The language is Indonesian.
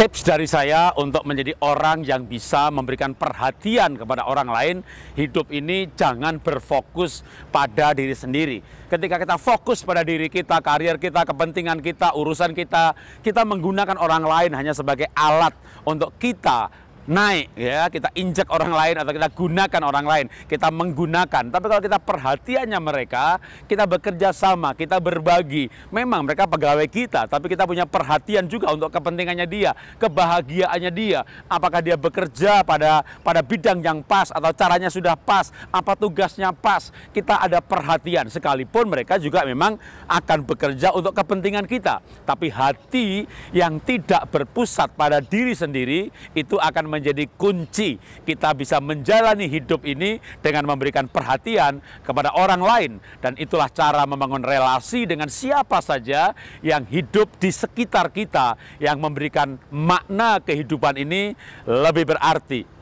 tips dari saya untuk menjadi orang yang bisa memberikan perhatian kepada orang lain, hidup ini jangan berfokus pada diri sendiri. Ketika kita fokus pada diri kita, karir kita, kepentingan kita, urusan kita, kita menggunakan orang lain hanya sebagai alat untuk kita naik ya kita injek orang lain atau kita gunakan orang lain kita menggunakan tapi kalau kita perhatiannya mereka kita bekerja sama kita berbagi memang mereka pegawai kita tapi kita punya perhatian juga untuk kepentingannya dia kebahagiaannya dia apakah dia bekerja pada pada bidang yang pas atau caranya sudah pas apa tugasnya pas kita ada perhatian sekalipun mereka juga memang akan bekerja untuk kepentingan kita tapi hati yang tidak berpusat pada diri sendiri itu akan menjadi kunci kita bisa menjalani hidup ini dengan memberikan perhatian kepada orang lain dan itulah cara membangun relasi dengan siapa saja yang hidup di sekitar kita yang memberikan makna kehidupan ini lebih berarti